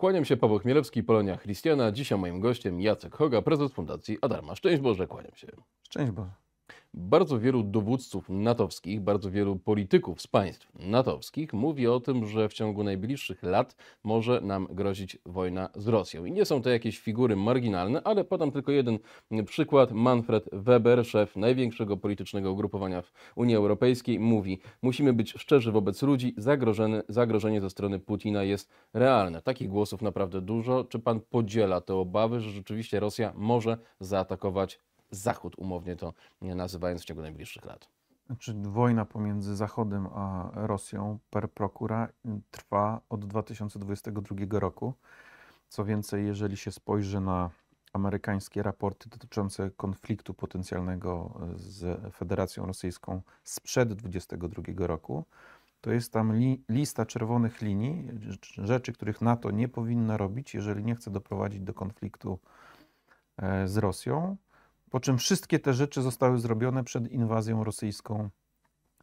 Kłaniam się Paweł Chmielewski, Polonia Christiana. Dzisiaj moim gościem Jacek Hoga, prezes Fundacji Adarma. Szczęść Boże, kłaniam się. Szczęść Boże. Bardzo wielu dowódców natowskich, bardzo wielu polityków z państw natowskich mówi o tym, że w ciągu najbliższych lat może nam grozić wojna z Rosją. I nie są to jakieś figury marginalne, ale podam tylko jeden przykład. Manfred Weber, szef największego politycznego ugrupowania w Unii Europejskiej, mówi: Musimy być szczerzy wobec ludzi, zagrożenie, zagrożenie ze strony Putina jest realne. Takich głosów naprawdę dużo. Czy pan podziela te obawy, że rzeczywiście Rosja może zaatakować Zachód, umownie to nazywając, w ciągu najbliższych lat. Czy znaczy, wojna pomiędzy Zachodem a Rosją per prokura trwa od 2022 roku? Co więcej, jeżeli się spojrzy na amerykańskie raporty dotyczące konfliktu potencjalnego z Federacją Rosyjską sprzed 2022 roku, to jest tam li, lista czerwonych linii, rzeczy, których NATO nie powinna robić, jeżeli nie chce doprowadzić do konfliktu e, z Rosją. Po czym wszystkie te rzeczy zostały zrobione przed inwazją rosyjską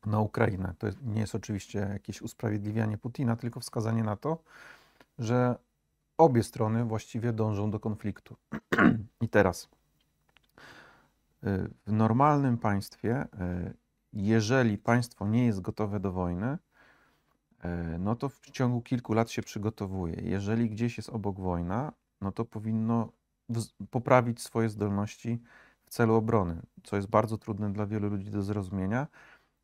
na Ukrainę. To nie jest oczywiście jakieś usprawiedliwianie Putina, tylko wskazanie na to, że obie strony właściwie dążą do konfliktu. I teraz y, w normalnym państwie, y, jeżeli państwo nie jest gotowe do wojny, y, no to w ciągu kilku lat się przygotowuje. Jeżeli gdzieś jest obok wojna, no to powinno poprawić swoje zdolności w celu obrony, co jest bardzo trudne dla wielu ludzi do zrozumienia.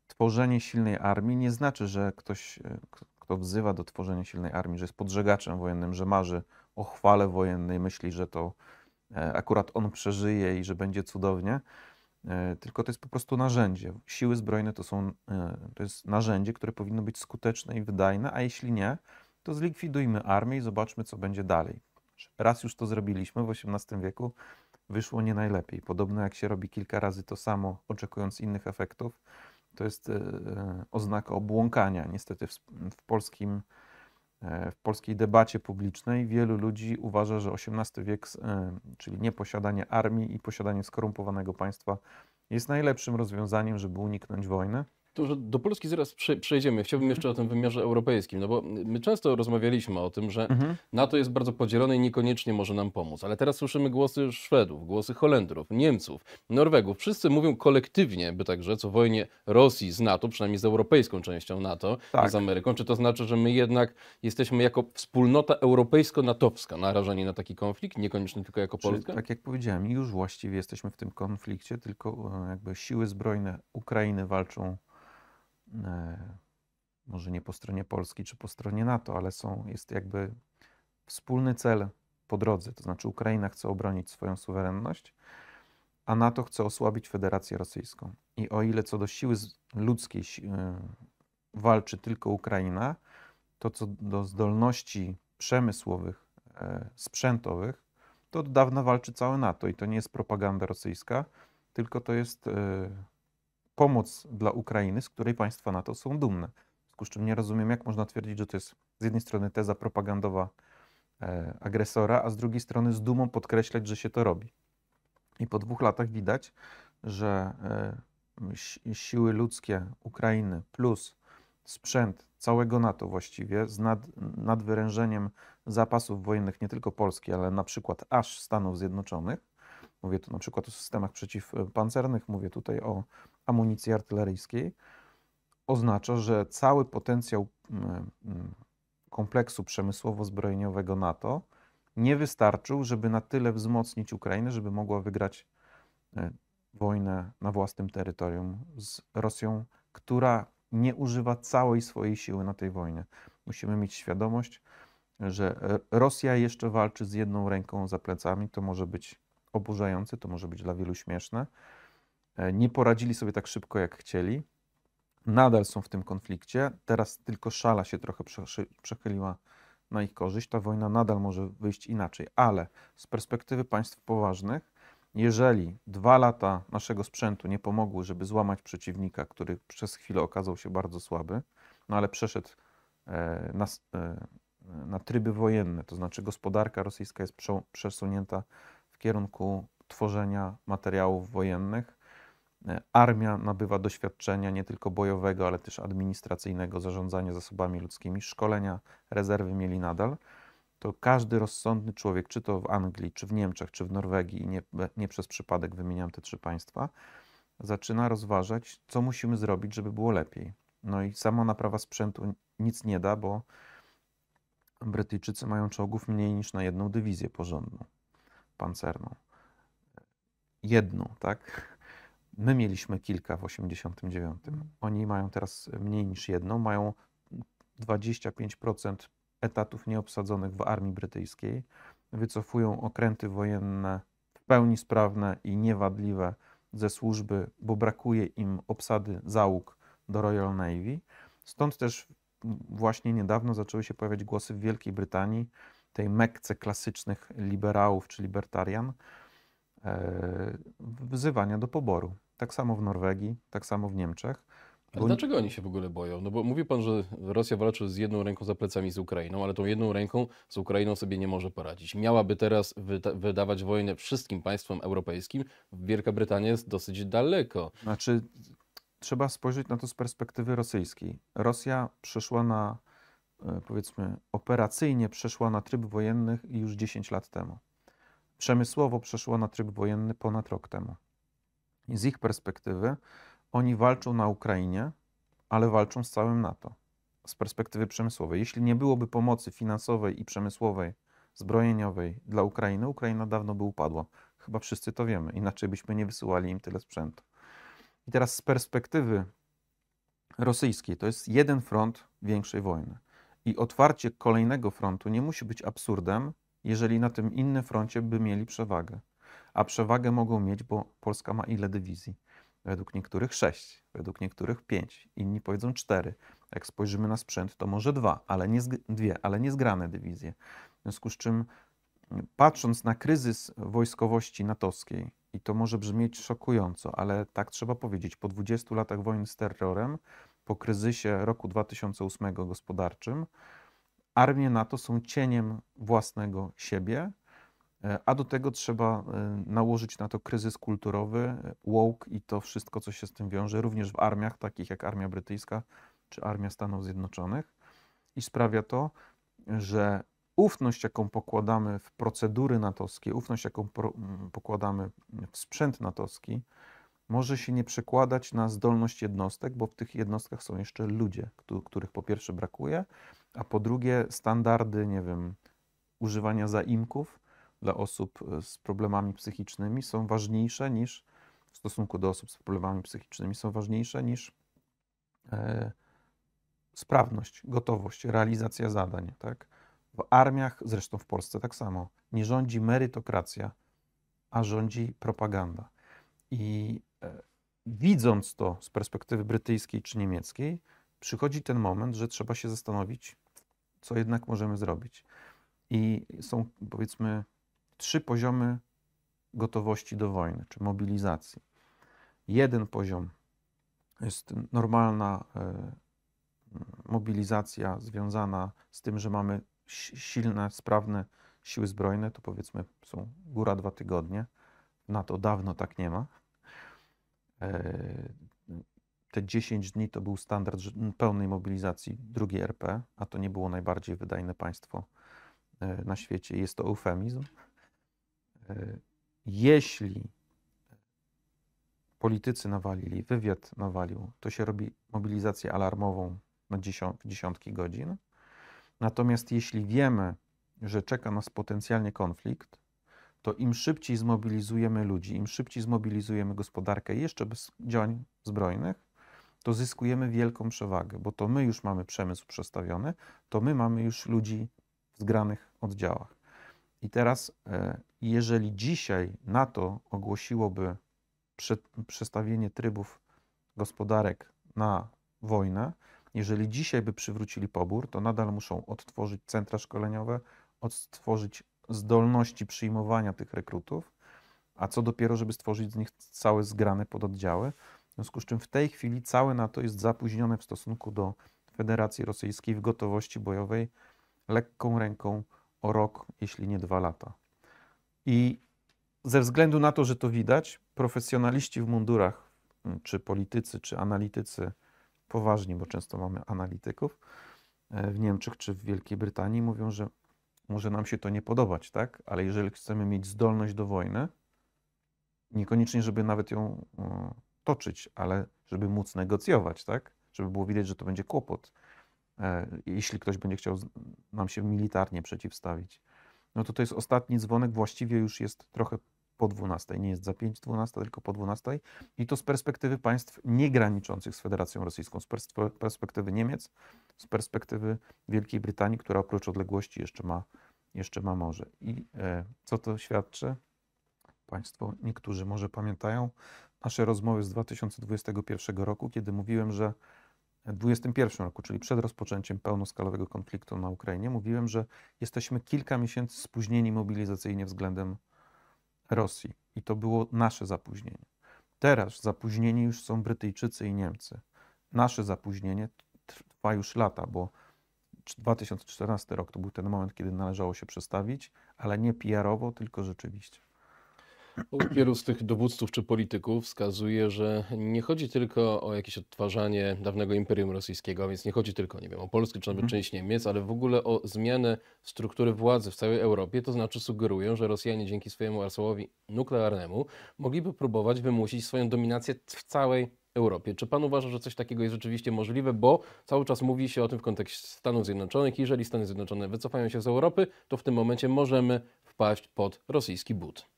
Tworzenie silnej armii nie znaczy, że ktoś, e, kto wzywa do tworzenia silnej armii, że jest podżegaczem wojennym, że marzy o chwale wojennej, myśli, że to e, akurat on przeżyje i że będzie cudownie, e, tylko to jest po prostu narzędzie. Siły zbrojne to, są, to jest narzędzie, które powinno być skuteczne i wydajne, a jeśli nie, to zlikwidujmy armię i zobaczmy, co będzie dalej. Raz już to zrobiliśmy w XVIII wieku, wyszło nie najlepiej. Podobno jak się robi kilka razy to samo, oczekując innych efektów, to jest e, e, oznaka obłąkania. Niestety w, polskim, e, w polskiej debacie publicznej wielu ludzi uważa, że XVIII wiek, czyli nieposiadanie armii i posiadanie skorumpowanego państwa, jest najlepszym rozwiązaniem, żeby uniknąć wojny. To do Polski zaraz przejdziemy. Chciałbym jeszcze o tym wymiarze europejskim, no bo my często rozmawialiśmy o tym, że mhm. NATO jest bardzo podzielone i niekoniecznie może nam pomóc, ale teraz słyszymy głosy Szwedów, głosy Holendrów, Niemców, Norwegów. Wszyscy mówią kolektywnie, by tak co wojnie Rosji z NATO, przynajmniej z europejską częścią NATO, tak. z Ameryką. Czy to znaczy, że my jednak jesteśmy jako wspólnota europejsko-natowska narażeni na taki konflikt, niekoniecznie tylko jako Polska? Czy, tak jak powiedziałem, już właściwie jesteśmy w tym konflikcie, tylko e, jakby siły zbrojne Ukrainy walczą E, może nie po stronie Polski czy po stronie NATO, ale są, jest jakby wspólny cel po drodze. To znaczy Ukraina chce obronić swoją suwerenność, a NATO chce osłabić Federację Rosyjską. I o ile co do siły ludzkiej e, walczy tylko Ukraina, to co do zdolności przemysłowych, e, sprzętowych, to od dawna walczy całe NATO i to nie jest propaganda rosyjska, tylko to jest pomoc dla Ukrainy, z której państwa NATO są dumne. W związku z czym nie rozumiem, jak można twierdzić, że to jest z jednej strony teza propagandowa e, agresora, a z drugiej strony z dumą podkreślać, że się to robi. I po dwóch latach widać, że e, siły ludzkie Ukrainy plus sprzęt całego NATO właściwie z nad, nadwyrężeniem zapasów wojennych nie tylko Polski, ale na przykład aż Stanów Zjednoczonych Mówię tu na przykład o systemach przeciwpancernych, mówię tutaj o amunicji artyleryjskiej. Oznacza, że cały potencjał mm, mm, kompleksu przemysłowo-zbrojeniowego NATO nie wystarczył, żeby na tyle wzmocnić Ukrainę, żeby mogła wygrać e, wojnę na własnym terytorium z Rosją, która nie używa całej swojej siły na tej wojnie. Musimy mieć świadomość, że e, Rosja jeszcze walczy z jedną ręką za plecami. To może być oburzający, to może być dla wielu śmieszne. E, nie poradzili sobie tak szybko, jak chcieli. Nadal są w tym konflikcie. Teraz tylko szala się trochę przechyliła na ich korzyść. Ta wojna nadal może wyjść inaczej, ale z perspektywy państw poważnych, jeżeli dwa lata naszego sprzętu nie pomogły, żeby złamać przeciwnika, który przez chwilę okazał się bardzo słaby, no ale przeszedł e, na, e, na tryby wojenne, to znaczy gospodarka rosyjska jest przesunięta kierunku tworzenia materiałów wojennych. E, armia nabywa doświadczenia nie tylko bojowego, ale też administracyjnego, zarządzania zasobami ludzkimi, szkolenia, rezerwy mieli nadal. To każdy rozsądny człowiek, czy to w Anglii, czy w Niemczech, czy w Norwegii, i nie, nie przez przypadek wymieniam te trzy państwa, zaczyna rozważać, co musimy zrobić, żeby było lepiej. No i sama naprawa sprzętu nic nie da, bo Brytyjczycy mają czołgów mniej niż na jedną dywizję porządną pancerną. Jedną, tak? My mieliśmy kilka w 89. Oni mają teraz mniej niż jedną, mają 25% etatów nieobsadzonych w armii brytyjskiej, wycofują okręty wojenne w pełni sprawne i niewadliwe ze służby, bo brakuje im obsady załóg do Royal Navy. Stąd też właśnie niedawno zaczęły się pojawiać głosy w Wielkiej Brytanii, tej mekce klasycznych liberałów czy libertarian, e, wzywania do poboru. Tak samo w Norwegii, tak samo w Niemczech. Ale dlaczego oni się w ogóle boją? No bo mówi pan, że Rosja walczy z jedną ręką za plecami z Ukrainą, ale tą jedną ręką z Ukrainą sobie nie może poradzić. Miałaby teraz wyda wydawać wojnę wszystkim państwom europejskim. Wielka Brytania jest dosyć daleko. Znaczy, trzeba spojrzeć na to z perspektywy rosyjskiej. Rosja przeszła na E, powiedzmy operacyjnie przeszła na tryb wojenny już 10 lat temu. Przemysłowo przeszła na tryb wojenny ponad rok temu. I z ich perspektywy oni walczą na Ukrainie, ale walczą z całym NATO z perspektywy przemysłowej. Jeśli nie byłoby pomocy finansowej i przemysłowej, zbrojeniowej dla Ukrainy, Ukraina dawno by upadła. Chyba wszyscy to wiemy, inaczej byśmy nie wysyłali im tyle sprzętu. I teraz z perspektywy rosyjskiej to jest jeden front większej wojny. I otwarcie kolejnego frontu nie musi być absurdem, jeżeli na tym innym froncie by mieli przewagę. A przewagę mogą mieć, bo Polska ma ile dywizji? Według niektórych sześć, według niektórych pięć, inni powiedzą cztery. Jak spojrzymy na sprzęt, to może dwa, ale nie dwie, ale zgrane dywizje. W związku z czym, patrząc na kryzys wojskowości natowskiej, i to może brzmieć szokująco, ale tak trzeba powiedzieć, po 20 latach wojny z terrorem, po kryzysie roku 2008 gospodarczym, armie NATO są cieniem własnego siebie, e, a do tego trzeba e, nałożyć na to kryzys kulturowy, e, woke i to wszystko, co się z tym wiąże, również w armiach, takich jak Armia Brytyjska czy Armia Stanów Zjednoczonych. I sprawia to, że ufność, jaką pokładamy w procedury natowskie, ufność, jaką pokładamy w sprzęt natowski, może się nie przekładać na zdolność jednostek, bo w tych jednostkach są jeszcze ludzie, których po pierwsze brakuje, a po drugie standardy, nie wiem, używania zaimków dla osób e, z problemami psychicznymi są ważniejsze niż w stosunku do osób z problemami psychicznymi są ważniejsze niż e, sprawność, gotowość, realizacja zadań, tak? W armiach, zresztą w Polsce tak samo, nie rządzi merytokracja, a rządzi propaganda. I widząc to z perspektywy brytyjskiej czy niemieckiej, przychodzi ten moment, że trzeba się zastanowić, co jednak możemy zrobić. I są powiedzmy trzy poziomy gotowości do wojny czy mobilizacji. Jeden poziom jest normalna e, mobilizacja związana z tym, że mamy silne, sprawne siły zbrojne, to powiedzmy są góra dwa tygodnie. Na to dawno tak nie ma. E, te 10 dni to był standard mm, pełnej mobilizacji drugiej RP, a to nie było najbardziej wydajne państwo e, na świecie. Jest to eufemizm. E, jeśli politycy nawalili, wywiad nawalił, to się robi mobilizację alarmową na dziesiątki godzin. Natomiast jeśli wiemy, że czeka nas potencjalnie konflikt, to im szybciej zmobilizujemy ludzi, im szybciej zmobilizujemy gospodarkę jeszcze bez działań zbrojnych, to zyskujemy wielką przewagę, bo to my już mamy przemysł przestawiony, to my mamy już ludzi w zgranych oddziałach. I teraz, e, jeżeli dzisiaj NATO ogłosiłoby przestawienie trybów gospodarek na wojnę, jeżeli dzisiaj by przywrócili pobór, to nadal muszą odtworzyć centra szkoleniowe, odtworzyć zdolności przyjmowania tych rekrutów, a co dopiero, żeby stworzyć z nich całe zgrane pododdziały. W związku z czym w tej chwili całe NATO jest zapóźnione w stosunku do Federacji Rosyjskiej w gotowości bojowej lekką ręką o rok, jeśli nie dwa lata. I ze względu na to, że to widać, profesjonaliści w mundurach, mm, czy politycy, czy analitycy poważni, bo często mamy analityków e, w Niemczech czy w Wielkiej Brytanii, mówią, że może nam się to nie podobać, tak? Ale jeżeli chcemy mieć zdolność do wojny, niekoniecznie, żeby nawet ją toczyć, ale żeby móc negocjować, tak? Żeby było widać, że to będzie kłopot, e, jeśli ktoś będzie chciał nam się militarnie przeciwstawić. No to to jest ostatni dzwonek, właściwie już jest trochę po 12, nie jest za 5.12, tylko po 12 i to z perspektywy państw niegraniczących z Federacją Rosyjską, z perspektywy Niemiec, z perspektywy Wielkiej Brytanii, która oprócz odległości jeszcze ma, jeszcze ma morze. I e, co to świadczy? Państwo, niektórzy może pamiętają nasze rozmowy z 2021 roku, kiedy mówiłem, że w 2021 roku, czyli przed rozpoczęciem pełnoskalowego konfliktu na Ukrainie, mówiłem, że jesteśmy kilka miesięcy spóźnieni mobilizacyjnie względem Rosji. I to było nasze zapóźnienie. Teraz zapóźnieni już są Brytyjczycy i Niemcy. Nasze zapóźnienie trwa już lata, bo 2014 rok to był ten moment, kiedy należało się przestawić, ale nie PR-owo, tylko rzeczywiście. Wielu z tych dowódców czy polityków wskazuje, że nie chodzi tylko o jakieś odtwarzanie dawnego Imperium Rosyjskiego, więc nie chodzi tylko, nie wiem, o Polskę czy nawet mhm. część Niemiec, ale w ogóle o zmianę struktury władzy w całej Europie, to znaczy sugerują, że Rosjanie dzięki swojemu arsenalowi nuklearnemu mogliby próbować wymusić swoją dominację w całej Europie. Czy pan uważa, że coś takiego jest rzeczywiście możliwe? Bo cały czas mówi się o tym w kontekście Stanów Zjednoczonych. Jeżeli Stany Zjednoczone wycofają się z Europy, to w tym momencie możemy wpaść pod rosyjski but.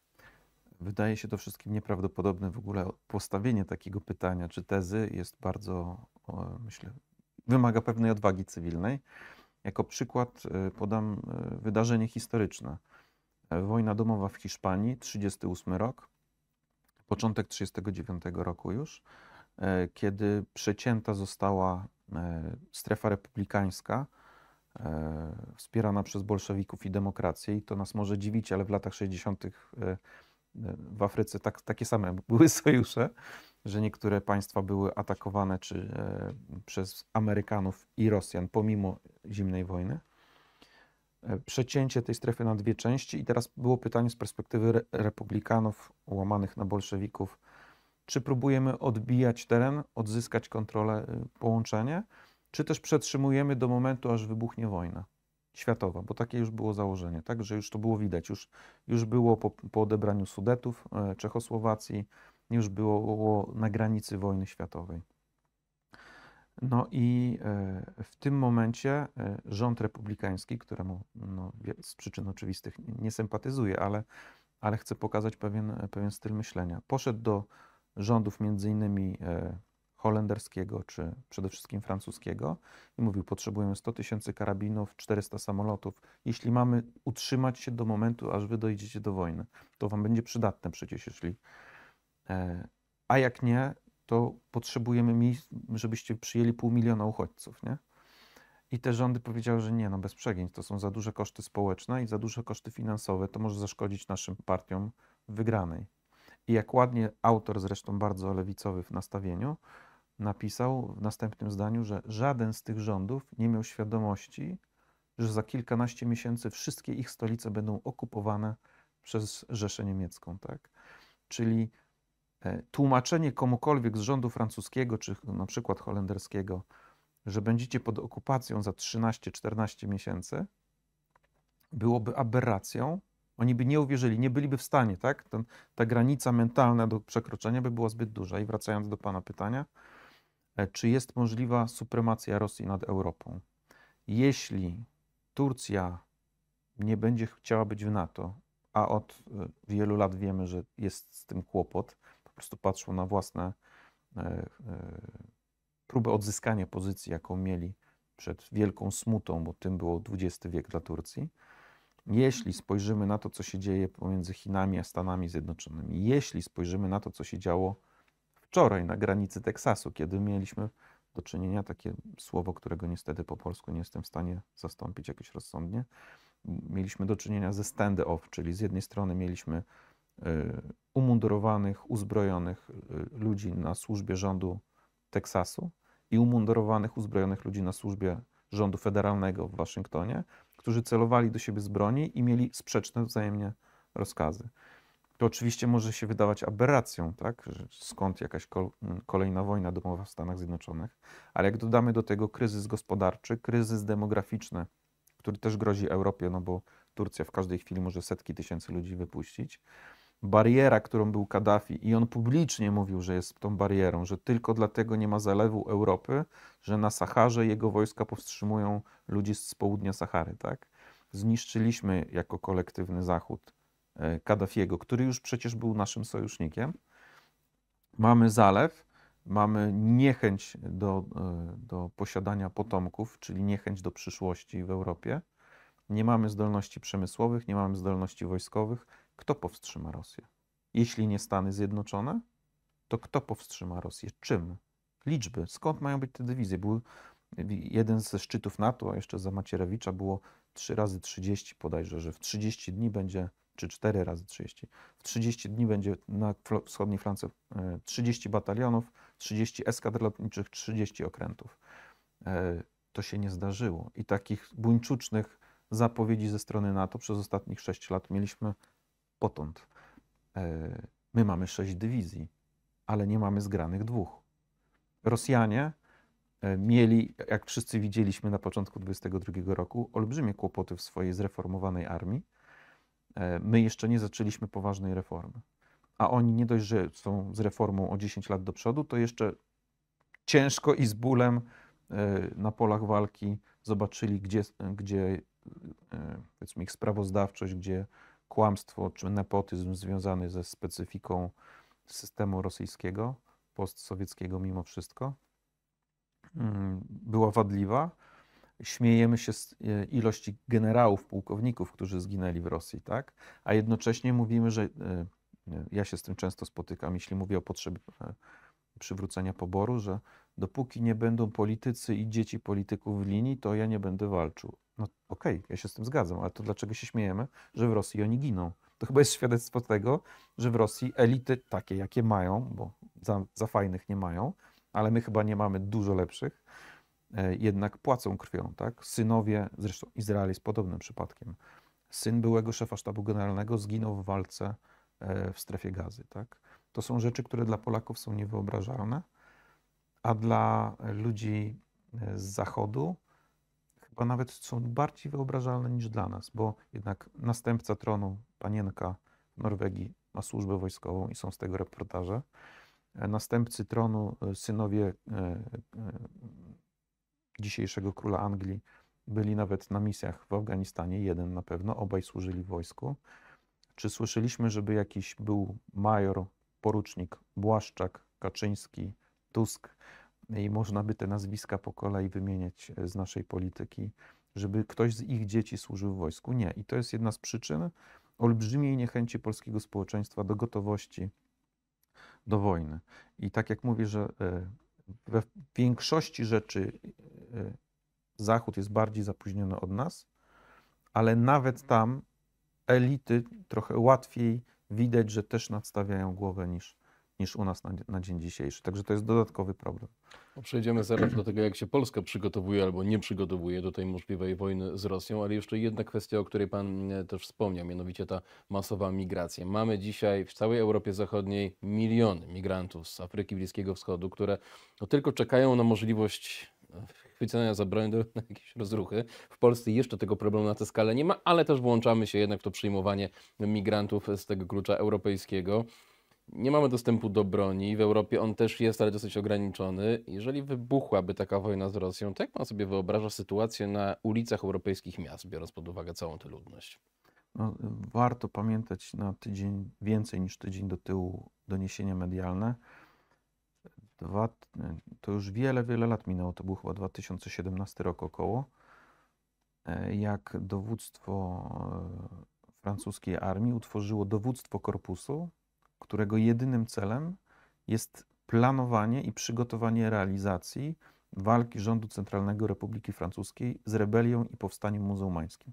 Wydaje się to wszystkim nieprawdopodobne w ogóle. Postawienie takiego pytania czy tezy jest bardzo, myślę, wymaga pewnej odwagi cywilnej. Jako przykład e, podam e, wydarzenie historyczne. E, wojna domowa w Hiszpanii, 38 rok, początek 39 roku już, kiedy przecięta została strefa republikańska, wspierana przez bolszewików i demokrację. I to nas może dziwić, ale w latach 60 w Afryce tak, takie same były sojusze, że niektóre państwa były atakowane czy, e, przez Amerykanów i Rosjan pomimo zimnej wojny. E, przecięcie tej strefy na dwie części, i teraz było pytanie z perspektywy republikanów łamanych na bolszewików, czy próbujemy odbijać teren, odzyskać kontrolę, y, połączenie, czy też przetrzymujemy do momentu, aż wybuchnie wojna światowa, bo takie już było założenie, tak, że już to było widać, już, już było po, po odebraniu Sudetów, e, Czechosłowacji, już było na granicy wojny światowej. No i e, w tym momencie e, rząd republikański, któremu no, z przyczyn oczywistych nie sympatyzuje, ale, ale chcę pokazać pewien, pewien styl myślenia, poszedł do rządów między innymi holenderskiego czy przede wszystkim francuskiego i mówił: Potrzebujemy 100 tysięcy karabinów, 400 samolotów. Jeśli mamy utrzymać się do momentu, aż wy dojdziecie do wojny, to wam będzie przydatne przecież, jeśli. E, a jak nie, to potrzebujemy miejsc, żebyście przyjęli pół miliona uchodźców, nie? I te rządy powiedziały, że nie, no bez przegięć, to są za duże koszty społeczne i za duże koszty finansowe, to może zaszkodzić naszym partiom wygranej. I jak ładnie autor, zresztą bardzo lewicowy w nastawieniu, napisał w następnym zdaniu, że żaden z tych rządów nie miał świadomości, że za kilkanaście miesięcy wszystkie ich stolice będą okupowane przez Rzeszę Niemiecką. Tak? Czyli e, tłumaczenie komukolwiek z rządu francuskiego czy na przykład holenderskiego, że będziecie pod okupacją za 13-14 miesięcy, byłoby aberracją. Oni by nie uwierzyli, nie byliby w stanie, tak? ta, ta granica mentalna do przekroczenia by była zbyt duża. I wracając do Pana pytania, E, czy jest możliwa supremacja Rosji nad Europą. Jeśli Turcja nie będzie chciała być w NATO, a od e, wielu lat wiemy, że jest z tym kłopot, po prostu patrzą na własne e, próby odzyskania pozycji, jaką mieli przed wielką smutą, bo tym było XX wiek dla Turcji. Jeśli spojrzymy na to, co się dzieje pomiędzy Chinami a Stanami Zjednoczonymi, jeśli spojrzymy na to, co się działo wczoraj na granicy Teksasu, kiedy mieliśmy do czynienia takie słowo, którego niestety po polsku nie jestem w stanie zastąpić jakoś rozsądnie. Mieliśmy do czynienia ze stand-off, czyli z jednej strony mieliśmy y, umundurowanych, uzbrojonych y, ludzi na służbie rządu Teksasu i umundurowanych, uzbrojonych ludzi na służbie rządu federalnego w Waszyngtonie, którzy celowali do siebie z broni i mieli sprzeczne wzajemnie rozkazy. To oczywiście może się wydawać aberracją, tak? skąd jakaś mm, kolejna wojna domowa w Stanach Zjednoczonych, ale jak dodamy do tego kryzys gospodarczy, kryzys demograficzny, który też grozi Europie, no bo Turcja w każdej chwili może setki tysięcy ludzi wypuścić, bariera, którą był Kaddafi, i on publicznie mówił, że jest tą barierą, że tylko dlatego nie ma zalewu Europy, że na Saharze jego wojska powstrzymują ludzi z południa Sahary, tak? Zniszczyliśmy jako kolektywny Zachód E, Kaddafiego, który już przecież był naszym sojusznikiem. Mamy zalew, mamy niechęć do, e, do posiadania potomków, czyli niechęć do przyszłości w Europie. Nie mamy zdolności przemysłowych, nie mamy zdolności wojskowych. Kto powstrzyma Rosję? Jeśli nie Stany Zjednoczone, to kto powstrzyma Rosję? Czym? Liczby. Skąd mają być te dywizje? Był jeden ze szczytów NATO, a jeszcze za Macierewicza było 3 razy 30 bodajże, że w 30 dni będzie czy 4 razy 30. W 30 dni będzie na wschodniej flance 30 e, batalionów, 30 eskadr lotniczych, 30 okrętów. E, to się nie zdarzyło. I takich buńczucznych zapowiedzi ze strony NATO przez ostatnich 6 lat mieliśmy potąd. E, my mamy 6 dywizji, ale nie mamy zgranych dwóch. Rosjanie mieli, jak wszyscy widzieliśmy na początku 2022 roku, olbrzymie kłopoty w swojej zreformowanej armii E, my jeszcze nie zaczęliśmy poważnej reformy. A oni nie dość, że są z reformą o 10 lat do przodu, to jeszcze ciężko i z bólem e, na polach walki zobaczyli, gdzie, gdzie e, powiedzmy ich sprawozdawczość, gdzie kłamstwo czy nepotyzm związany ze specyfiką systemu rosyjskiego, postsowieckiego mimo wszystko, mm, była wadliwa śmiejemy się z e, ilości generałów, pułkowników, którzy zginęli w Rosji, tak? A jednocześnie mówimy, że e, e, ja się z tym często spotykam, jeśli mówię o potrzebie przywrócenia poboru, że dopóki nie będą politycy i dzieci polityków w linii, to ja nie będę walczył. No okej, okay, ja się z tym zgadzam, ale to dlaczego się śmiejemy, że w Rosji oni giną? To chyba jest świadectwo tego, że w Rosji elity takie, jakie mają, bo za, za fajnych nie mają, ale my chyba nie mamy dużo lepszych, E, jednak płacą krwią, tak? Synowie, zresztą Izrael jest podobnym przypadkiem. Syn byłego szefa sztabu generalnego zginął w walce e, w strefie gazy, tak? To są rzeczy, które dla Polaków są niewyobrażalne, a dla ludzi e, z zachodu chyba nawet są bardziej wyobrażalne niż dla nas, bo jednak następca tronu, panienka w Norwegii, ma służbę wojskową i są z tego reportaże. Następcy tronu, synowie dzisiejszego króla Anglii byli nawet na misjach w Afganistanie, jeden na pewno, obaj służyli w wojsku. Czy słyszeliśmy, żeby jakiś był major, porucznik, Błaszczak, Kaczyński, Tusk i można by te nazwiska po kolei wymieniać e, z naszej polityki, żeby ktoś z ich dzieci służył w wojsku? Nie. I to jest jedna z przyczyn olbrzymiej niechęci polskiego społeczeństwa do gotowości do wojny. I tak jak mówię, że e, we większości rzeczy e, Zachód jest bardziej zapóźniony od nas, ale nawet tam elity trochę łatwiej widać, że też nadstawiają głowę niż, niż u nas na, na dzień dzisiejszy. Także to jest dodatkowy problem. No przejdziemy zaraz do tego, jak się Polska przygotowuje albo nie przygotowuje do tej możliwej wojny z Rosją, ale jeszcze jedna kwestia, o której Pan e, też wspomniał, mianowicie ta masowa migracja. Mamy dzisiaj w całej Europie Zachodniej miliony migrantów z Afryki Bliskiego Wschodu, które no tylko czekają na możliwość e, chwycenia za broń do, na jakieś rozruchy. W Polsce jeszcze tego problemu na tę skalę nie ma, ale też włączamy się jednak w to przyjmowanie migrantów z tego klucza europejskiego nie mamy dostępu do broni, w Europie on też jest, ale dosyć ograniczony. Jeżeli wybuchłaby taka wojna z Rosją, to jak pan sobie wyobraża sytuację na ulicach europejskich miast, biorąc pod uwagę całą tę ludność? No, warto pamiętać na tydzień, więcej niż tydzień do tyłu doniesienia medialne. Dwa, to już wiele, wiele lat minęło, to był chyba 2017 rok około, e, jak dowództwo e, francuskiej armii utworzyło dowództwo korpusu którego jedynym celem jest planowanie i przygotowanie realizacji walki rządu centralnego Republiki Francuskiej z rebelią i powstaniem muzułmańskim.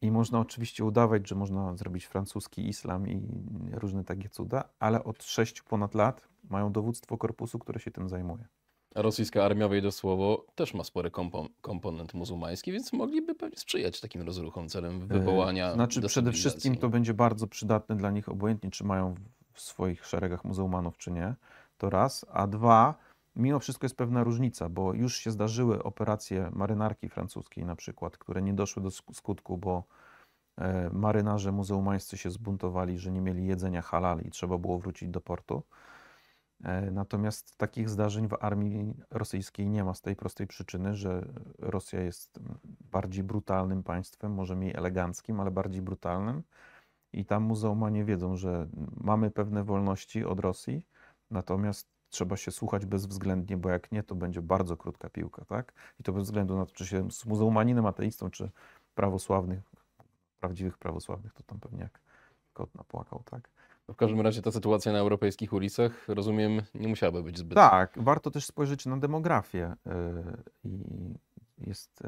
I można oczywiście udawać, że można zrobić francuski islam i różne takie cuda, ale od sześciu ponad lat mają dowództwo korpusu, które się tym zajmuje rosyjska armiowej słowo też ma spory kompo komponent muzułmański, więc mogliby pewnie sprzyjać takim rozruchom celem e, wywołania. Znaczy przede wszystkim to będzie bardzo przydatne dla nich, obojętnie czy mają w swoich szeregach muzułmanów, czy nie. To raz. A dwa, mimo wszystko jest pewna różnica, bo już się zdarzyły operacje marynarki francuskiej na przykład, które nie doszły do skutku, bo e, marynarze muzułmańscy się zbuntowali, że nie mieli jedzenia halal i trzeba było wrócić do portu. E, natomiast takich zdarzeń w armii rosyjskiej nie ma z tej prostej przyczyny, że Rosja jest bardziej brutalnym państwem, może mniej eleganckim, ale bardziej brutalnym. I tam muzułmanie wiedzą, że mamy pewne wolności od Rosji, natomiast trzeba się słuchać bezwzględnie, bo jak nie, to będzie bardzo krótka piłka, tak? I to bez względu na to, czy się z muzułmaninem, ateistą, czy prawosławnych, prawdziwych prawosławnych, to tam pewnie jak kot napłakał, tak? W każdym razie ta sytuacja na europejskich ulicach, rozumiem, nie musiałaby być zbyt. Tak, warto też spojrzeć na demografię. Y, I jest,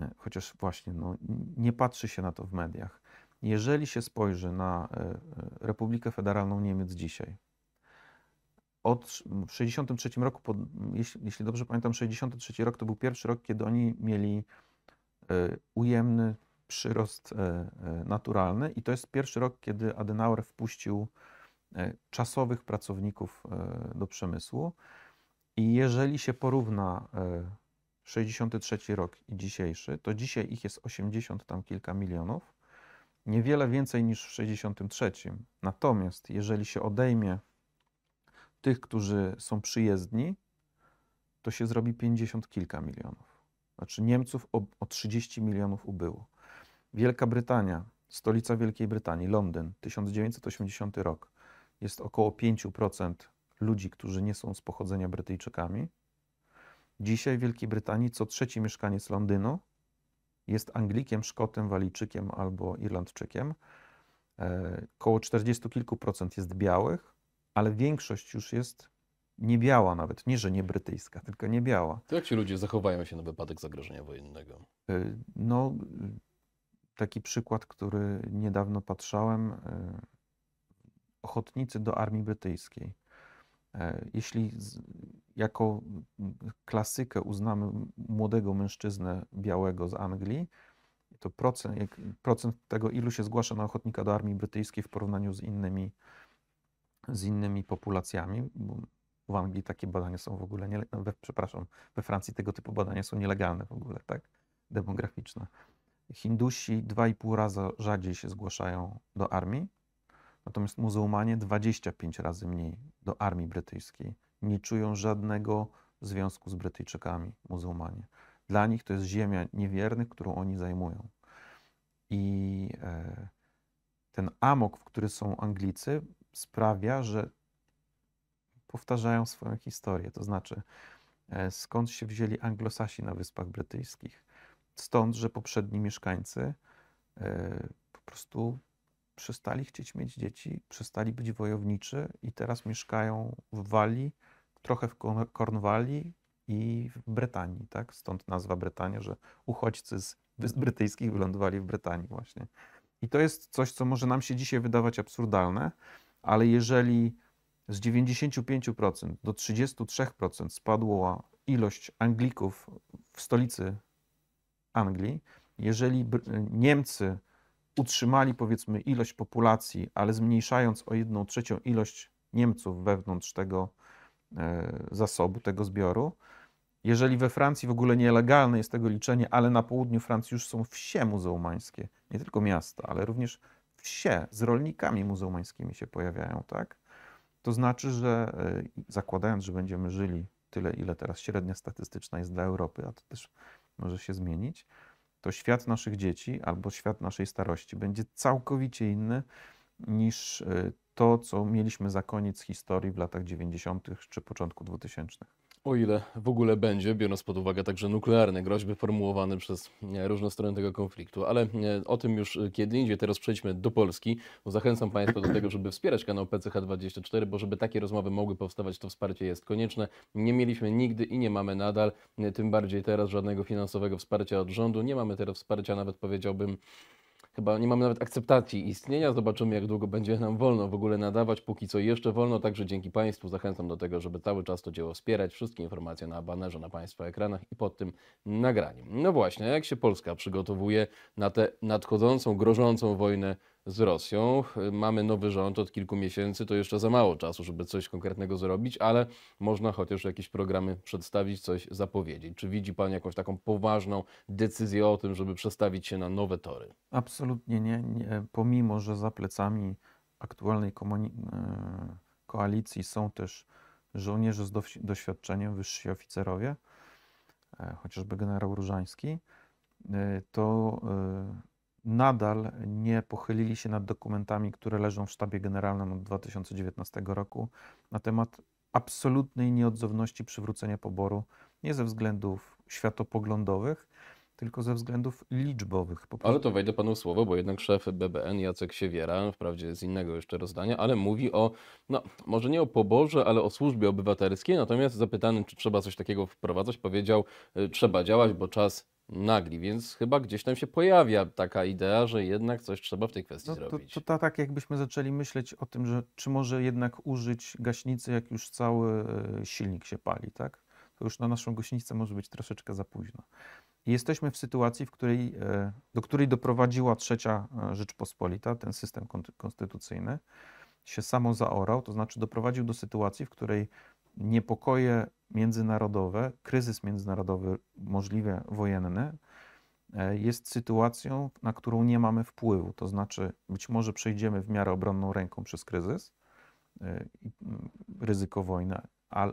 y, chociaż właśnie, no, nie patrzy się na to w mediach. Jeżeli się spojrzy na y, Republikę Federalną Niemiec dzisiaj, od 1963 roku, jeśli, jeśli dobrze pamiętam, 1963 rok to był pierwszy rok, kiedy oni mieli ujemny przyrost e, e, naturalny i to jest pierwszy rok, kiedy Adenauer wpuścił e, czasowych pracowników do przemysłu. I jeżeli się porówna 63 rok i dzisiejszy, to dzisiaj ich jest 80 tam kilka milionów, niewiele więcej niż w 63. Natomiast jeżeli się odejmie tych, którzy są przyjezdni, to się zrobi 50 kilka milionów. Znaczy Niemców o, o 30 milionów ubyło. Wielka Brytania, stolica Wielkiej Brytanii, Londyn, 1980 rok. Jest około 5% ludzi, którzy nie są z pochodzenia Brytyjczykami. Dzisiaj w Wielkiej Brytanii co trzeci mieszkaniec Londynu jest Anglikiem, Szkotem, Walijczykiem albo Irlandczykiem. E, Koło 40 kilku procent jest białych, ale większość już jest niebiała nawet, nie że nie brytyjska, tylko niebiała. To jak ci ludzie zachowają się na wypadek zagrożenia wojennego? E, no, Taki przykład, który niedawno patrzałem, e, ochotnicy do armii brytyjskiej. E, jeśli jako klasykę uznamy młodego mężczyznę białego z Anglii, to procent, procent tego, ilu się zgłasza na ochotnika do armii brytyjskiej w porównaniu z innymi, z innymi populacjami, w Anglii takie badania są w ogóle, nie, no we, przepraszam, we Francji tego typu badania są nielegalne w ogóle, tak, demograficzne. Hindusi 2,5 razy rzadziej się zgłaszają do armii, natomiast muzułmanie 25 razy mniej do armii brytyjskiej. Nie czują żadnego związku z Brytyjczykami, muzułmanie. Dla nich to jest ziemia niewiernych, którą oni zajmują. I e, ten amok, w który są Anglicy, sprawia, że powtarzają swoją historię. To znaczy, e, skąd się wzięli Anglosasi na Wyspach Brytyjskich? Stąd, że poprzedni mieszkańcy e, po prostu przestali chcieć mieć dzieci, przestali być wojowniczy i teraz mieszkają w Walii, trochę w Kornwalii i w Brytanii, tak? Stąd nazwa Brytania, że uchodźcy z wysp brytyjskich wylądowali w Brytanii właśnie. I to jest coś, co może nam się dzisiaj wydawać absurdalne, ale jeżeli z 95% do 33% spadła ilość Anglików w stolicy Anglii, jeżeli e, Niemcy utrzymali powiedzmy ilość populacji, ale zmniejszając o jedną trzecią ilość Niemców wewnątrz tego e, zasobu, tego zbioru, jeżeli we Francji w ogóle nielegalne jest tego liczenie, ale na południu Francji już są wsie muzułmańskie, nie tylko miasta, ale również wsie z rolnikami muzułmańskimi się pojawiają, tak? To znaczy, że e, zakładając, że będziemy żyli tyle, ile teraz średnia statystyczna jest dla Europy, a to też może się zmienić, to świat naszych dzieci albo świat naszej starości będzie całkowicie inny niż y, to, co mieliśmy za koniec historii w latach 90. czy początku 2000 o ile w ogóle będzie, biorąc pod uwagę także nuklearne groźby formułowane przez różne strony tego konfliktu. Ale o tym już y, kiedy indziej. Teraz przejdźmy do Polski. Zachęcam Państwa do tego, żeby wspierać kanał PCH24, bo żeby takie rozmowy mogły powstawać, to wsparcie jest konieczne. Nie mieliśmy nigdy i nie mamy nadal, y, tym bardziej teraz żadnego finansowego wsparcia od rządu. Nie mamy teraz wsparcia nawet powiedziałbym Chyba nie mamy nawet akceptacji istnienia. Zobaczymy, jak długo będzie nam wolno w ogóle nadawać. Póki co jeszcze wolno, także dzięki Państwu zachęcam do tego, żeby cały czas to dzieło wspierać. Wszystkie informacje na banerze na Państwa ekranach i pod tym nagraniem. No właśnie, jak się Polska przygotowuje na tę nadchodzącą, grożącą wojnę z Rosją. Mamy nowy rząd od kilku miesięcy, to jeszcze za mało czasu, żeby coś konkretnego zrobić, ale można chociaż jakieś programy przedstawić, coś zapowiedzieć. Czy widzi Pan jakąś taką poważną decyzję o tym, żeby przestawić się na nowe tory? Absolutnie nie. nie. Pomimo, że za plecami aktualnej e, koalicji są też żołnierze z doświadczeniem, wyżsi oficerowie, e, chociażby generał Różański, e, to nadal nie pochylili się nad dokumentami, które leżą w sztabie generalnym od 2019 roku na temat absolutnej nieodzowności przywrócenia poboru nie ze względów światopoglądowych, tylko ze względów liczbowych. Ale to wejdę panu w słowo, bo jednak szef BBN Jacek Siewiera, wprawdzie z innego jeszcze rozdania, ale mówi o, no może nie o poborze, ale o służbie obywatelskiej. Natomiast zapytany, czy trzeba coś takiego wprowadzać, powiedział, y, trzeba działać, bo czas nagli, więc chyba gdzieś tam się pojawia taka idea, że jednak coś trzeba w tej kwestii no, to, zrobić. To, to, tak jakbyśmy zaczęli myśleć o tym, że czy może jednak użyć gaśnicy, jak już cały e, silnik się pali, tak? To już na naszą gaśnicę może być troszeczkę za późno. I jesteśmy w sytuacji, w której, e, do której doprowadziła trzecia e, Rzeczpospolita, ten system konstytucyjny, się samo zaorał, to znaczy doprowadził do sytuacji, w której niepokoje międzynarodowe, kryzys międzynarodowy, możliwie wojenny, e, jest sytuacją, na którą nie mamy wpływu. To znaczy, być może przejdziemy w miarę obronną ręką przez kryzys, e, mm, ryzyko wojny,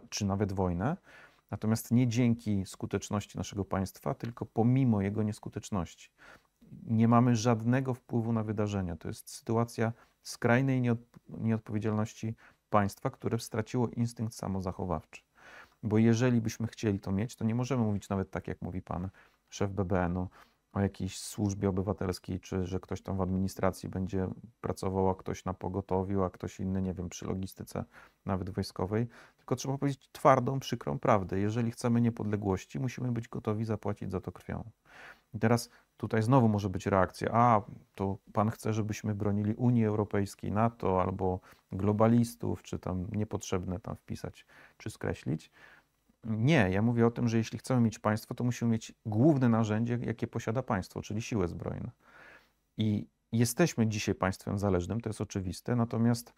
czy nawet wojnę, natomiast nie dzięki skuteczności naszego państwa, tylko pomimo jego nieskuteczności. Nie mamy żadnego wpływu na wydarzenia. To jest sytuacja skrajnej nieodpowiedzialności państwa, które straciło instynkt samozachowawczy. Bo jeżeli byśmy chcieli to mieć, to nie możemy mówić nawet tak, jak mówi pan szef bbn o jakiejś służbie obywatelskiej, czy że ktoś tam w administracji będzie pracował, a ktoś na pogotowiu, a ktoś inny, nie wiem, przy logistyce nawet wojskowej. Tylko trzeba powiedzieć twardą, przykrą prawdę. Jeżeli chcemy niepodległości, musimy być gotowi zapłacić za to krwią. I teraz tutaj znowu może być reakcja, a to pan chce, żebyśmy bronili Unii Europejskiej, NATO albo globalistów, czy tam niepotrzebne tam wpisać, czy skreślić. Nie, ja mówię o tym, że jeśli chcemy mieć państwo, to musimy mieć główne narzędzie, jakie posiada państwo, czyli siłę zbrojną. I jesteśmy dzisiaj państwem zależnym, to jest oczywiste, natomiast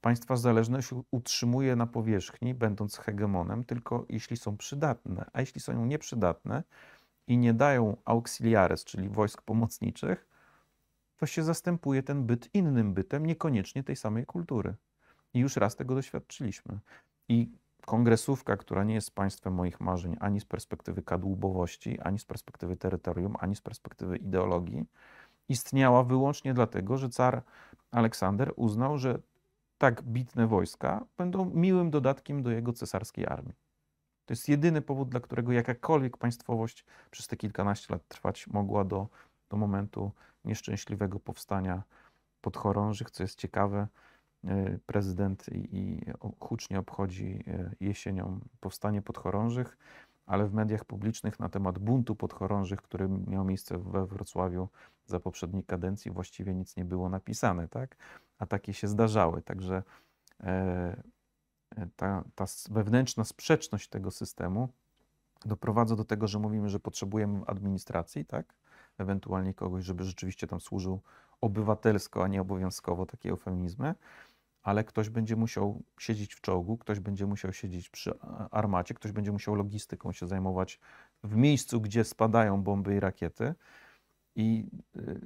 państwa zależne utrzymuje na powierzchni, będąc hegemonem, tylko jeśli są przydatne, a jeśli są nieprzydatne i nie dają auxiliares, czyli wojsk pomocniczych, to się zastępuje ten byt innym bytem, niekoniecznie tej samej kultury. I już raz tego doświadczyliśmy. I kongresówka, która nie jest państwem moich marzeń ani z perspektywy kadłubowości, ani z perspektywy terytorium, ani z perspektywy ideologii, istniała wyłącznie dlatego, że car Aleksander uznał, że tak bitne wojska będą miłym dodatkiem do jego cesarskiej armii. To jest jedyny powód, dla którego jakakolwiek państwowość przez te kilkanaście lat trwać mogła do, do momentu nieszczęśliwego powstania podchorążych, co jest ciekawe, E, prezydent i, hucznie obchodzi e, jesienią powstanie podchorążych, ale w mediach publicznych na temat buntu podchorążych, który miał miejsce we Wrocławiu za poprzedniej kadencji, właściwie nic nie było napisane, tak? A takie się zdarzały. Także e, ta, ta wewnętrzna sprzeczność tego systemu doprowadza do tego, że mówimy, że potrzebujemy administracji, tak? Ewentualnie kogoś, żeby rzeczywiście tam służył obywatelsko, a nie obowiązkowo, takie eufemizmy ale ktoś będzie musiał siedzieć w czołgu, ktoś będzie musiał siedzieć przy e, armacie, ktoś będzie musiał logistyką się zajmować w miejscu, gdzie spadają bomby i rakiety. I y,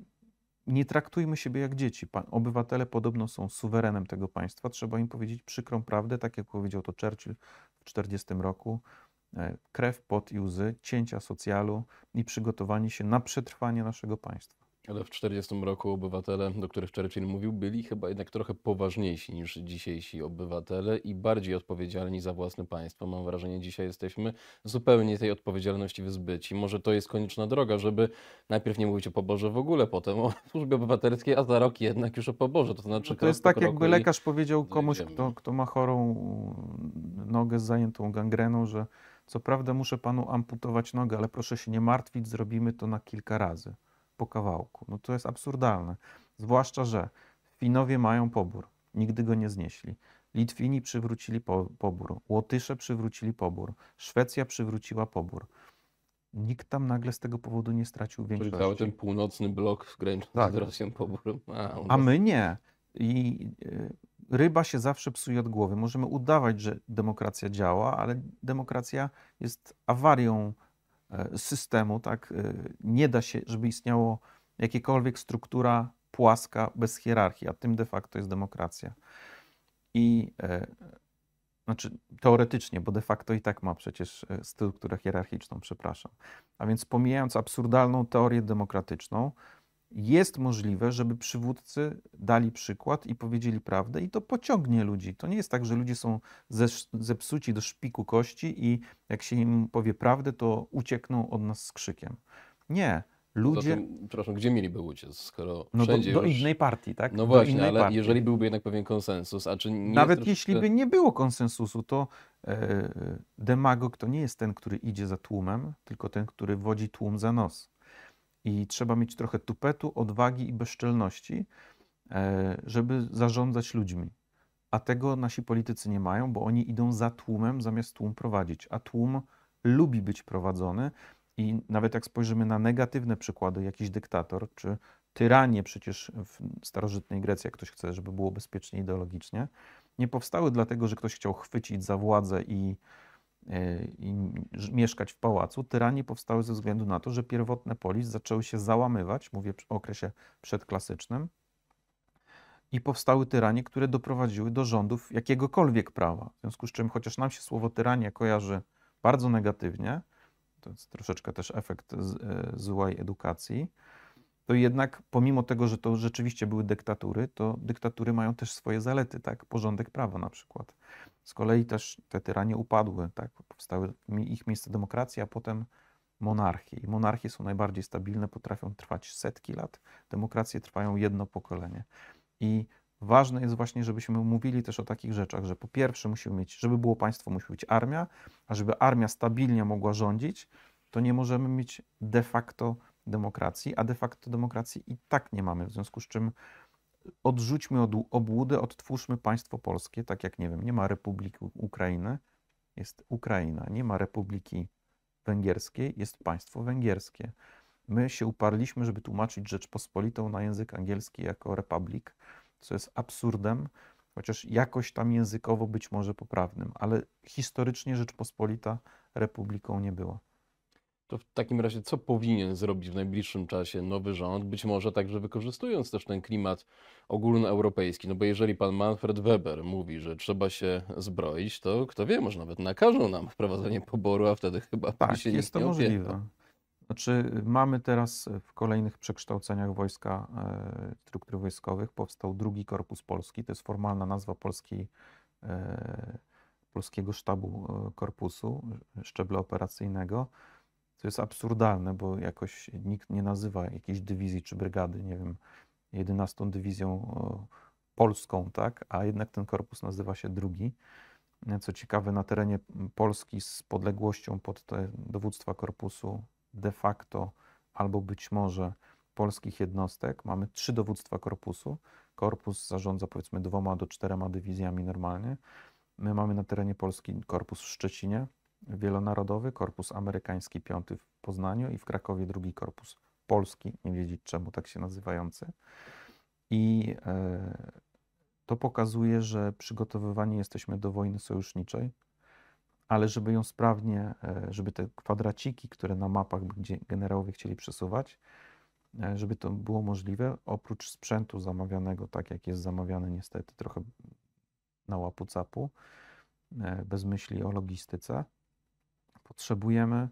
nie traktujmy siebie jak dzieci. Obywatele podobno są suwerenem tego państwa. Trzeba im powiedzieć przykrą prawdę, tak jak powiedział to Churchill w 1940 roku. E, krew, pot i łzy, cięcia socjalu i przygotowanie się na przetrwanie naszego państwa. Ale w 40 roku obywatele, do których Churchill mówił, byli chyba jednak trochę poważniejsi niż dzisiejsi obywatele i bardziej odpowiedzialni za własne państwo. Mam wrażenie, dzisiaj jesteśmy zupełnie tej odpowiedzialności wyzbyci. Może to jest konieczna droga, żeby najpierw nie mówić o poborze w ogóle, potem o służbie obywatelskiej, a za rok jednak już o poborze. To, znaczy no to jest tak, jakby lekarz powiedział komuś, kto, kto ma chorą nogę z zajętą gangreną, że co prawda muszę panu amputować nogę, ale proszę się nie martwić, zrobimy to na kilka razy po kawałku. No to jest absurdalne. Zwłaszcza, że Finowie mają pobór, nigdy go nie znieśli. Litwini przywrócili po, pobór, Łotysze przywrócili pobór, Szwecja przywróciła pobór. Nikt tam nagle z tego powodu nie stracił większości. Czyli cały ten północny blok graniczy tak. z Rosją poborem. A, A my nie. I y, ryba się zawsze psuje od głowy. Możemy udawać, że demokracja działa, ale demokracja jest awarią E, systemu, tak, e, nie da się, żeby istniało jakiekolwiek struktura płaska bez hierarchii, a tym de facto jest demokracja. I e, znaczy teoretycznie, bo de facto i tak ma przecież strukturę hierarchiczną, przepraszam. A więc pomijając absurdalną teorię demokratyczną, jest możliwe, żeby przywódcy dali przykład i powiedzieli prawdę, i to pociągnie ludzi. To nie jest tak, że ludzie są ze, zepsuci do szpiku kości i jak się im powie prawdę, to uciekną od nas z krzykiem. Nie. No ludzie. Tym, gdzie mieliby uciec, skoro no wszędzie do, do już... innej partii, tak? No właśnie, ale partii. jeżeli byłby jednak pewien konsensus, a czy nie Nawet troszkę... jeśli by nie było konsensusu, to e, demagog to nie jest ten, który idzie za tłumem, tylko ten, który wodzi tłum za nos. I trzeba mieć trochę tupetu, odwagi i bezczelności, e, żeby zarządzać ludźmi. A tego nasi politycy nie mają, bo oni idą za tłumem zamiast tłum prowadzić. A tłum lubi być prowadzony i nawet jak spojrzymy na negatywne przykłady, jakiś dyktator czy tyranie przecież w starożytnej Grecji, jak ktoś chce, żeby było bezpiecznie ideologicznie, nie powstały dlatego, że ktoś chciał chwycić za władzę i E, i mieszkać w pałacu, tyranie powstały ze względu na to, że pierwotne polis zaczęły się załamywać, mówię o okresie przedklasycznym, i powstały tyranie, które doprowadziły do rządów jakiegokolwiek prawa. W związku z czym, chociaż nam się słowo tyranie kojarzy bardzo negatywnie, to jest troszeczkę też efekt e, złej edukacji, to jednak pomimo tego, że to rzeczywiście były dyktatury, to dyktatury mają też swoje zalety, tak? Porządek prawa na przykład. Z kolei też te tyranie upadły, tak? Powstały ich miejsce demokracja, a potem monarchie. I monarchie są najbardziej stabilne, potrafią trwać setki lat. Demokracje trwają jedno pokolenie. I ważne jest właśnie, żebyśmy mówili też o takich rzeczach, że po pierwsze musimy mieć, żeby było państwo, musi być armia, a żeby armia stabilnie mogła rządzić, to nie możemy mieć de facto demokracji, a de facto demokracji i tak nie mamy, w związku z czym odrzućmy od obłudy, odtwórzmy państwo polskie, tak jak, nie wiem, nie ma Republiki Ukrainy, jest Ukraina, nie ma Republiki Węgierskiej, jest państwo węgierskie. My się uparliśmy, żeby tłumaczyć Rzeczpospolitą na język angielski jako republic, co jest absurdem, chociaż jakoś tam językowo być może poprawnym, ale historycznie Rzeczpospolita republiką nie była. To w takim razie, co powinien zrobić w najbliższym czasie nowy rząd, być może także wykorzystując też ten klimat ogólnoeuropejski? No bo jeżeli pan Manfred Weber mówi, że trzeba się zbroić, to kto wie, może nawet nakażą nam wprowadzenie poboru, a wtedy chyba tak, się jest to możliwe. Znaczy, mamy teraz w kolejnych przekształceniach wojska, e, struktur wojskowych, powstał drugi Korpus Polski. To jest formalna nazwa polskiej, e, polskiego sztabu e, korpusu, szczebla operacyjnego co jest absurdalne, bo jakoś nikt nie nazywa jakiejś dywizji czy brygady, nie wiem, 11 dywizją polską, tak, a jednak ten korpus nazywa się drugi. Co ciekawe, na terenie Polski z podległością pod te dowództwa korpusu de facto albo być może polskich jednostek mamy trzy dowództwa korpusu. Korpus zarządza powiedzmy dwoma do czterema dywizjami normalnie. My mamy na terenie Polski korpus w Szczecinie, Wielonarodowy Korpus Amerykański V w Poznaniu i w Krakowie drugi Korpus Polski, nie wiedzieć czemu tak się nazywający. I e, to pokazuje, że przygotowywani jesteśmy do wojny sojuszniczej, ale żeby ją sprawnie, e, żeby te kwadraciki, które na mapach gdzie generałowie chcieli przesuwać, e, żeby to było możliwe, oprócz sprzętu zamawianego, tak jak jest zamawiany niestety trochę na łapu capu, bez myśli o logistyce, potrzebujemy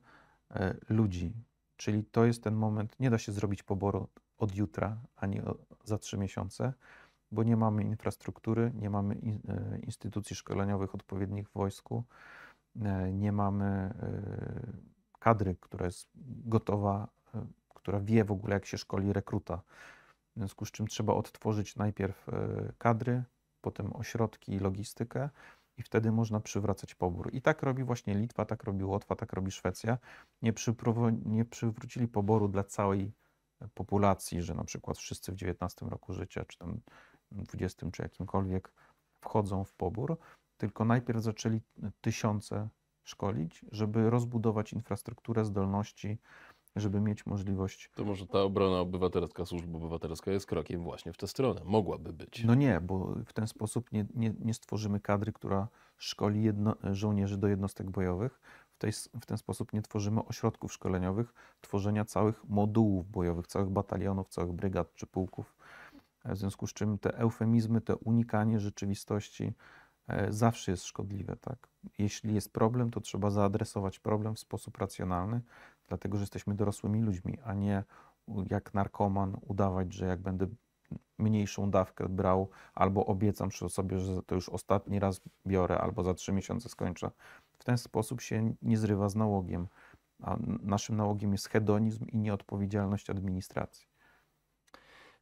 e, ludzi. Czyli to jest ten moment, nie da się zrobić poboru od jutra ani za trzy miesiące, bo nie mamy infrastruktury, nie mamy e, instytucji szkoleniowych odpowiednich w wojsku, e, nie mamy kadry, która jest gotowa, która wie w ogóle, jak się szkoli rekruta. W związku z czym trzeba odtworzyć najpierw kadry, potem ośrodki i logistykę, i wtedy można przywracać pobór. I tak robi właśnie Litwa, tak robi Łotwa, tak robi Szwecja. Nie, nie przywrócili poboru dla całej e, populacji, że na przykład wszyscy w 19 roku życia, czy tam 20, czy jakimkolwiek wchodzą w pobór, tylko najpierw zaczęli e, tysiące szkolić, żeby rozbudować infrastrukturę, zdolności, żeby mieć możliwość. To może ta obrona obywatelska, służba obywatelska jest krokiem właśnie w tę stronę. Mogłaby być. No nie, bo w ten sposób nie, nie, nie stworzymy kadry, która szkoli jedno, żołnierzy do jednostek bojowych. W, tej, w ten sposób nie tworzymy ośrodków szkoleniowych, tworzenia całych modułów bojowych, całych batalionów, całych brygad czy pułków. E, w związku z czym te eufemizmy, te unikanie rzeczywistości e, zawsze jest szkodliwe. Tak? Jeśli jest problem, to trzeba zaadresować problem w sposób racjonalny, dlatego że jesteśmy dorosłymi ludźmi, a nie jak narkoman udawać, że jak będę mniejszą dawkę brał, albo obiecam sobie, że to już ostatni raz biorę, albo za trzy miesiące skończę. W ten sposób się nie zrywa z nałogiem. A naszym nałogiem jest hedonizm i nieodpowiedzialność administracji.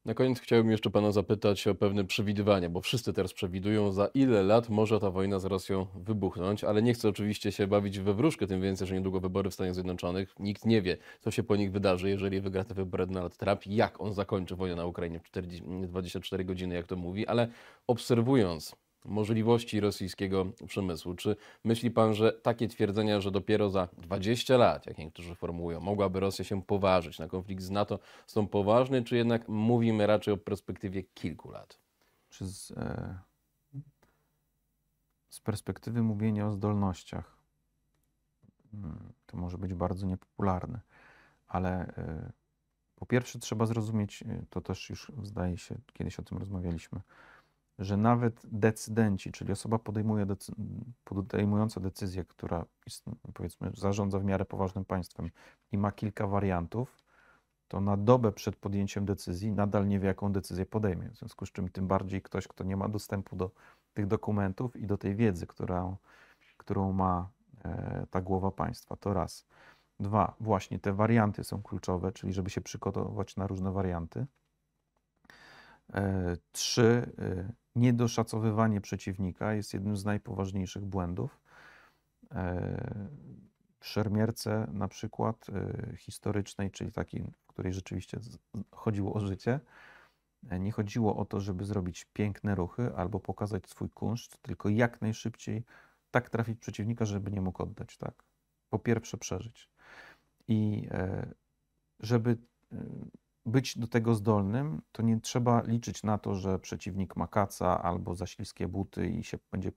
Na koniec chciałbym jeszcze Pana zapytać o pewne przewidywania, bo wszyscy teraz przewidują, za ile lat może ta wojna z Rosją wybuchnąć, ale nie chcę oczywiście się bawić we wróżkę, tym więcej, że niedługo wybory w Stanach Zjednoczonych. Nikt nie wie, co się po nich wydarzy, jeżeli wygra te wybory Donald Trump, jak on zakończy wojnę na Ukrainie 24 godziny, jak to mówi, ale obserwując możliwości rosyjskiego przemysłu. Czy myśli pan, że takie twierdzenia, że dopiero za 20 lat, jak niektórzy formułują, mogłaby Rosja się poważyć na konflikt z NATO, są poważne, czy jednak mówimy raczej o perspektywie kilku lat? Czy z, e, z perspektywy mówienia o zdolnościach, hmm, to może być bardzo niepopularne, ale e, po pierwsze trzeba zrozumieć, e, to też już zdaje się, kiedyś o tym rozmawialiśmy, że nawet decydenci, czyli osoba podejmuje decy podejmująca decyzję, która powiedzmy zarządza w miarę poważnym państwem i ma kilka wariantów, to na dobę przed podjęciem decyzji nadal nie wie, jaką decyzję podejmie. W związku z czym tym bardziej ktoś, kto nie ma dostępu do tych dokumentów i do tej wiedzy, która, którą ma e, ta głowa państwa, to raz. Dwa, właśnie te warianty są kluczowe, czyli żeby się przygotować na różne warianty. E, trzy, e, niedoszacowywanie przeciwnika jest jednym z najpoważniejszych błędów. E, w szermierce na przykład historycznej, czyli takiej, w której rzeczywiście chodziło o życie, nie chodziło o to, żeby zrobić piękne ruchy albo pokazać swój kunszt, tylko jak najszybciej tak trafić przeciwnika, żeby nie mógł oddać, tak? Po pierwsze przeżyć. I żeby być do tego zdolnym, to nie trzeba liczyć na to, że przeciwnik ma kaca albo za śliskie buty i się będzie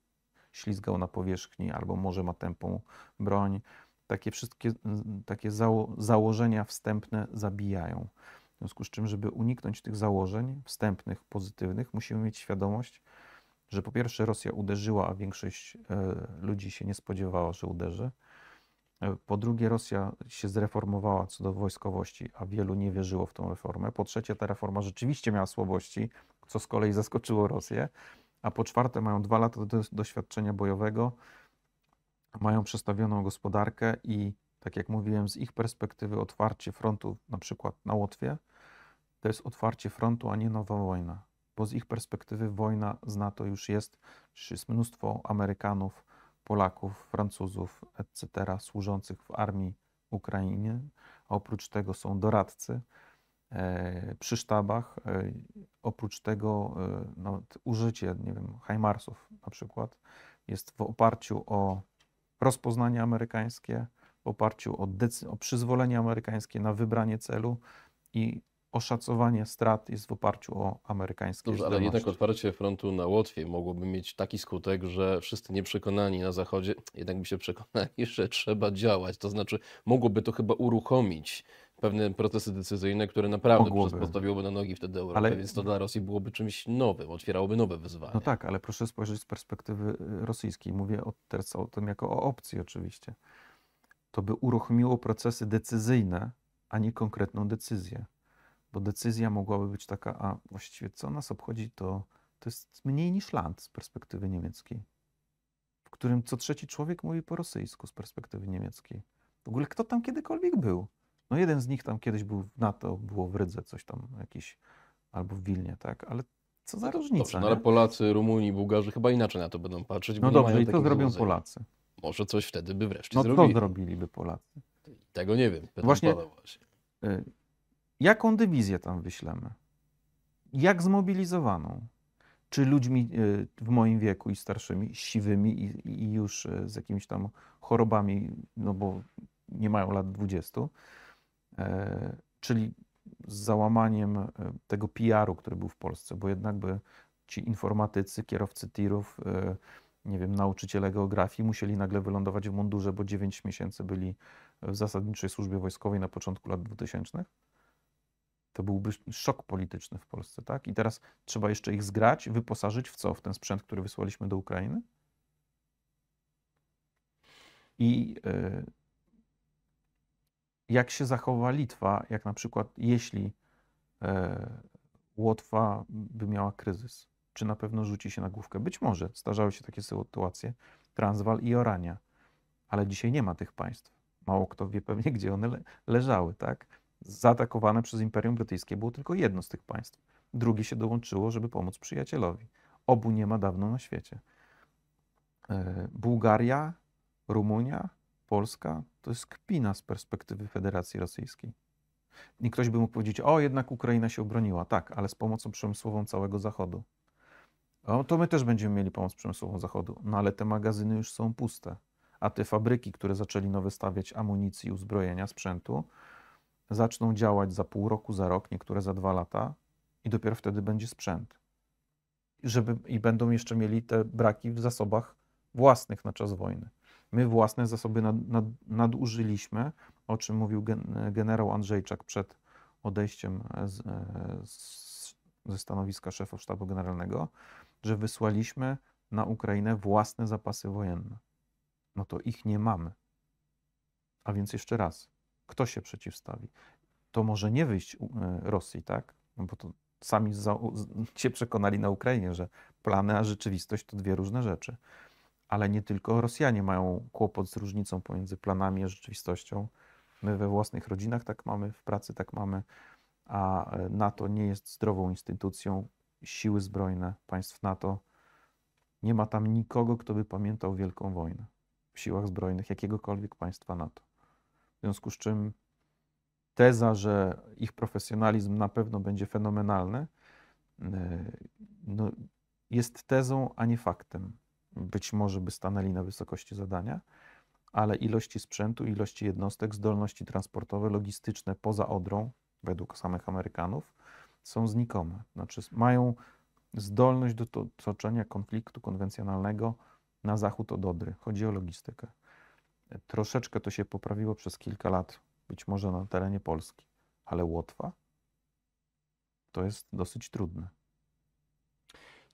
ślizgał na powierzchni, albo może ma tępą broń. Takie wszystkie takie zało, założenia wstępne zabijają. W związku z czym, żeby uniknąć tych założeń wstępnych, pozytywnych, musimy mieć świadomość, że po pierwsze Rosja uderzyła, a większość y, ludzi się nie spodziewała, że uderzy. Po drugie, Rosja się zreformowała co do wojskowości, a wielu nie wierzyło w tą reformę. Po trzecie, ta reforma rzeczywiście miała słabości, co z kolei zaskoczyło Rosję. A po czwarte, mają dwa lata do, doświadczenia bojowego, mają przestawioną gospodarkę i, tak jak mówiłem, z ich perspektywy otwarcie frontu, na przykład na Łotwie, to jest otwarcie frontu, a nie nowa wojna. Bo z ich perspektywy wojna z NATO już jest, już jest mnóstwo Amerykanów, Polaków, Francuzów, etc., służących w armii Ukrainy. A oprócz tego są doradcy e, przy sztabach. E, oprócz tego e, no, użycie, nie wiem, Heimarsów na przykład jest w oparciu o rozpoznanie amerykańskie, w oparciu o, o przyzwolenie amerykańskie na wybranie celu i oszacowanie strat jest w oparciu o amerykańskie Dobrze, ale jednak otwarcie frontu na Łotwie mogłoby mieć taki skutek, że wszyscy nieprzekonani na Zachodzie jednak by się przekonali, że trzeba działać. To znaczy mogłoby to chyba uruchomić pewne procesy decyzyjne, które naprawdę postawiłoby na nogi wtedy Europę, ale... więc to dla Rosji byłoby czymś nowym, otwierałoby nowe wyzwania. No tak, ale proszę spojrzeć z perspektywy y, rosyjskiej. Mówię teraz o tym jako o opcji oczywiście. To by uruchomiło procesy decyzyjne, a nie konkretną decyzję bo decyzja mogłaby być taka, a właściwie co nas obchodzi, to, to jest mniej niż land z perspektywy niemieckiej, w którym co trzeci człowiek mówi po rosyjsku z perspektywy niemieckiej. W ogóle kto tam kiedykolwiek był? No jeden z nich tam kiedyś był w NATO, było w Rydze coś tam jakiś, albo w Wilnie, tak, ale co za różnica. Dobrze, no ale Polacy, Rumuni, Bułgarzy chyba inaczej na to będą patrzeć. No dobrze, i to zrobią Polacy. Może coś wtedy by wreszcie no, zrobili. No to zrobiliby Polacy. Tego nie wiem. właśnie, właśnie. Y, jaką dywizję tam wyślemy? Jak zmobilizowaną? Czy ludźmi e, w moim wieku i starszymi, siwymi i, i już e, z jakimiś tam chorobami, no bo nie mają lat 20, e, czyli z załamaniem tego PR-u, który był w Polsce, bo jednak by ci informatycy, kierowcy tirów, nie wiem, nauczyciele geografii musieli nagle wylądować w mundurze, bo 9 miesięcy byli w zasadniczej służbie wojskowej na początku lat 2000? to byłby szok polityczny w Polsce, tak? I teraz trzeba jeszcze ich zgrać, wyposażyć w co? W ten sprzęt, który wysłaliśmy do Ukrainy? I e, jak się zachowa Litwa, jak na przykład jeśli e, Łotwa by miała kryzys? Czy na pewno rzuci się na główkę? Być może. Starzały się takie sytuacje. Transwal i Orania. Ale dzisiaj nie ma tych państw. Mało kto wie pewnie, gdzie one le leżały, tak? zaatakowane przez Imperium Brytyjskie było tylko jedno z tych państw. Drugie się dołączyło, żeby pomóc przyjacielowi. Obu nie ma dawno na świecie. E, Bułgaria, Rumunia, Polska to jest kpina z perspektywy Federacji Rosyjskiej. I ktoś by mógł powiedzieć, o jednak Ukraina się obroniła. Tak, ale z pomocą przemysłową całego Zachodu. O, to my też będziemy mieli pomoc przemysłową Zachodu. No ale te magazyny już są puste. A te fabryki, które zaczęli nowe stawiać amunicji, uzbrojenia, sprzętu, zaczną działać za pół roku, za rok, niektóre za dwa lata i dopiero wtedy będzie sprzęt. Żeby, I będą jeszcze mieli te braki w zasobach własnych na czas wojny. My własne zasoby nad, nad, nadużyliśmy, o czym mówił gen, generał Andrzejczak przed odejściem e, z, e, z, ze stanowiska szefa sztabu generalnego, że wysłaliśmy na Ukrainę własne zapasy wojenne. No to ich nie mamy. A więc jeszcze raz, kto się przeciwstawi? To może nie wyjść e, Rosji, tak? No bo to sami za, się przekonali na Ukrainie, że plany a rzeczywistość to dwie różne rzeczy. Ale nie tylko Rosjanie mają kłopot z różnicą pomiędzy planami a rzeczywistością. My we własnych rodzinach tak mamy, w pracy tak mamy, a e, NATO nie jest zdrową instytucją. Siły zbrojne państw NATO nie ma tam nikogo, kto by pamiętał Wielką Wojnę w siłach zbrojnych jakiegokolwiek państwa NATO. W związku z czym teza, że ich profesjonalizm na pewno będzie fenomenalny, e, no, jest tezą, a nie faktem. Być może by stanęli na wysokości zadania, ale ilości sprzętu, ilości jednostek, zdolności transportowe, logistyczne poza Odrą, według samych Amerykanów, są znikome. Znaczy, mają zdolność do toczenia konfliktu konwencjonalnego na zachód od Odry. Chodzi o logistykę. Troszeczkę to się poprawiło przez kilka lat, być może na terenie Polski, ale Łotwa to jest dosyć trudne.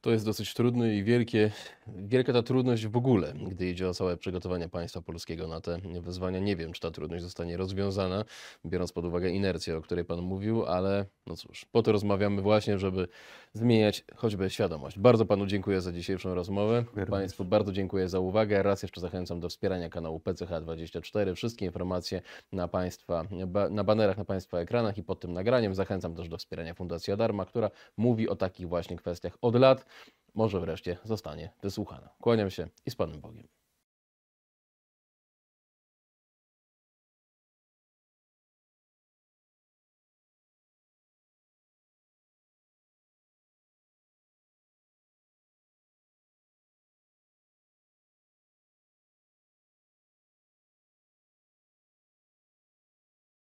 To jest dosyć trudne i wielkie, wielka ta trudność w ogóle, gdy idzie o całe przygotowanie państwa polskiego na te wyzwania. Nie wiem, czy ta trudność zostanie rozwiązana, biorąc pod uwagę inercję, o której Pan mówił, ale no cóż, po to rozmawiamy właśnie, żeby zmieniać choćby świadomość. Bardzo Panu dziękuję za dzisiejszą rozmowę. Dziękuję Państwu również. bardzo dziękuję za uwagę. Raz jeszcze zachęcam do wspierania kanału PCH24. Wszystkie informacje na Państwa, na banerach na Państwa ekranach i pod tym nagraniem. Zachęcam też do wspierania Fundacji Darma, która mówi o takich właśnie kwestiach od lat może wreszcie zostanie wysłuchana. Kłaniam się i z Panem Bogiem.